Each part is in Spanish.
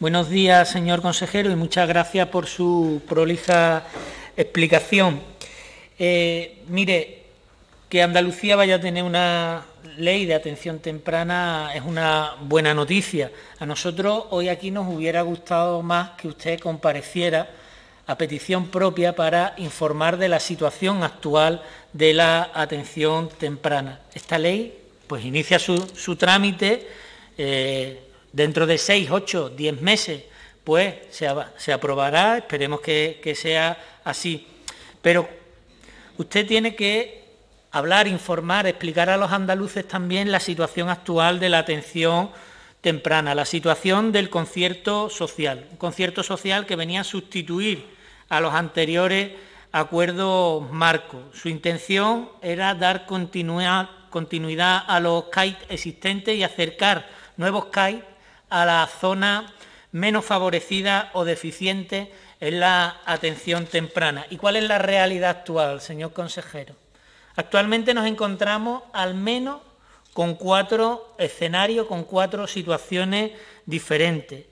Buenos días, señor consejero, y muchas gracias por su prolija explicación. Eh, mire, que Andalucía vaya a tener una ley de atención temprana es una buena noticia. A nosotros hoy aquí nos hubiera gustado más que usted compareciera a petición propia para informar de la situación actual de la atención temprana. Esta ley pues inicia su, trámite. Eh, dentro de seis, ocho, diez meses, pues se, aprobará, esperemos que, sea así. Pero usted tiene que hablar, informar, explicar a los andaluces también la situación actual de la atención temprana, la situación del concierto social, un concierto social que venía a sustituir a los anteriores acuerdos marcos. Su intención era dar continuidad, continuidad a los CAIT existentes y acercar nuevos CAIT a la zona menos favorecida o deficiente en la atención temprana. ¿Y cuál es la realidad actual, señor consejero? Actualmente nos encontramos al menos con cuatro escenarios, con cuatro situaciones diferentes.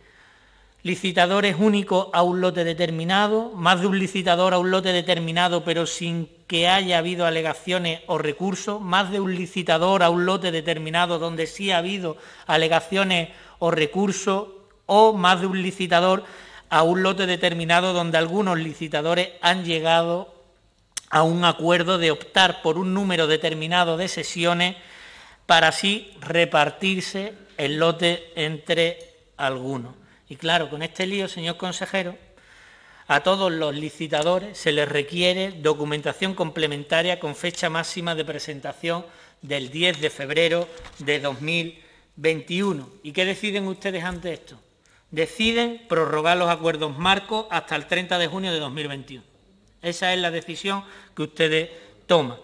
Licitadores únicos a un lote determinado, más de un licitador a un lote determinado, pero sin que haya habido alegaciones o recursos, más de un licitador a un lote determinado donde sí ha habido alegaciones o recursos, o más de un licitador a un lote determinado donde algunos licitadores han llegado a un acuerdo de optar por un número determinado de sesiones para así repartirse el lote entre algunos. Y claro, con este lío, señor consejero, a todos los licitadores se les requiere documentación complementaria con fecha máxima de presentación del 10 de febrero de 2021. ¿Y qué deciden ustedes ante esto? Deciden prorrogar los acuerdos marcos hasta el 30 de junio de 2021. Esa es la decisión que ustedes toman.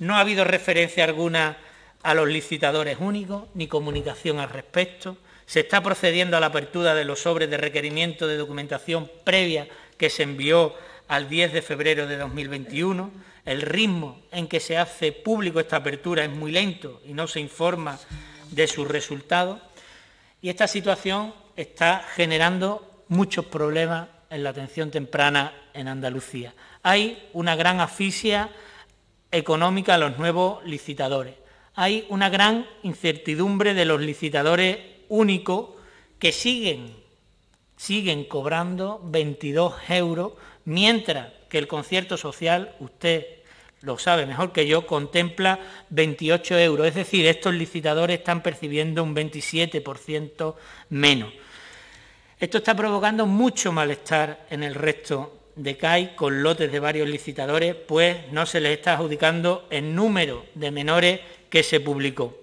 No ha habido referencia alguna a los licitadores únicos ni comunicación al respecto se está procediendo a la apertura de los sobres de requerimiento de documentación previa que se envió al 10 de febrero de 2021. El ritmo en que se hace público esta apertura es muy lento y no se informa de sus resultados. Y esta situación está generando muchos problemas en la atención temprana en Andalucía. Hay una gran asfixia económica a los nuevos licitadores. Hay una gran incertidumbre de los licitadores único que siguen, siguen cobrando 22 euros, mientras que el concierto social, usted lo sabe mejor que yo, contempla 28 euros. Es decir, estos licitadores están percibiendo un 27% menos. Esto está provocando mucho malestar en el resto de CAI con lotes de varios licitadores, pues no se les está adjudicando el número de menores que se publicó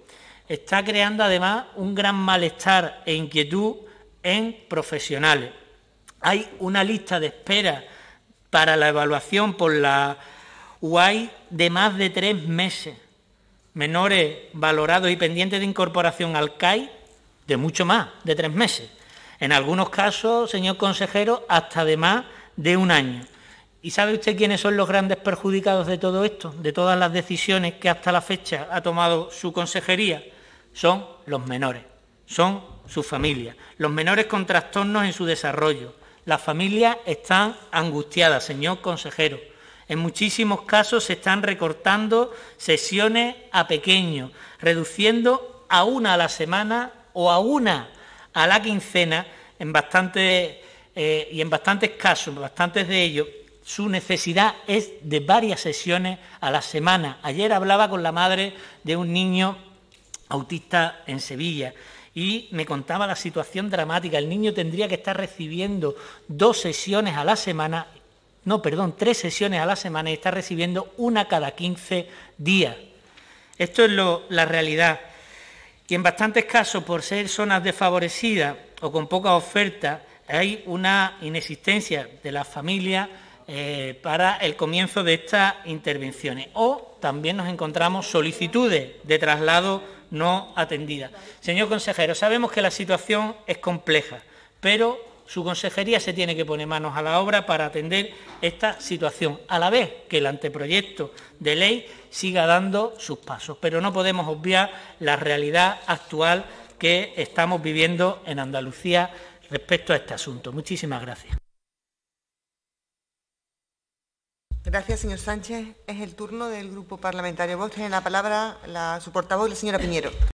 está creando además un gran malestar e inquietud en profesionales. Hay una lista de espera para la evaluación por la UAI de más de tres meses. Menores valorados y pendientes de incorporación al CAI de mucho más, de tres meses. En algunos casos, señor consejero, hasta de más de un año. ¿Y sabe usted quiénes son los grandes perjudicados de todo esto, de todas las decisiones que hasta la fecha ha tomado su consejería? son los menores, son sus familias, los menores con trastornos en su desarrollo. Las familias están angustiadas, señor consejero. En muchísimos casos se están recortando sesiones a pequeños, reduciendo a una a la semana o a una a la quincena en bastante eh, y en bastantes casos, en bastantes de ellos, su necesidad es de varias sesiones a la semana. Ayer hablaba con la madre de un niño autista en Sevilla y me contaba la situación dramática. El niño tendría que estar recibiendo dos sesiones a la semana, no, perdón, tres sesiones a la semana y está recibiendo una cada 15 días. Esto es lo, la realidad. Y en bastantes casos, por ser zonas desfavorecidas o con poca oferta, hay una inexistencia de las familias eh, para el comienzo de estas intervenciones. O también nos encontramos solicitudes de traslado no atendida. Señor consejero, sabemos que la situación es compleja, pero su consejería se tiene que poner manos a la obra para atender esta situación, a la vez que el anteproyecto de ley siga dando sus pasos. Pero no podemos obviar la realidad actual que estamos viviendo en Andalucía respecto a este asunto. Muchísimas gracias. Gracias, señor Sánchez. Es el turno del Grupo Parlamentario Vos Tiene la palabra la, su portavoz, la señora Piñero.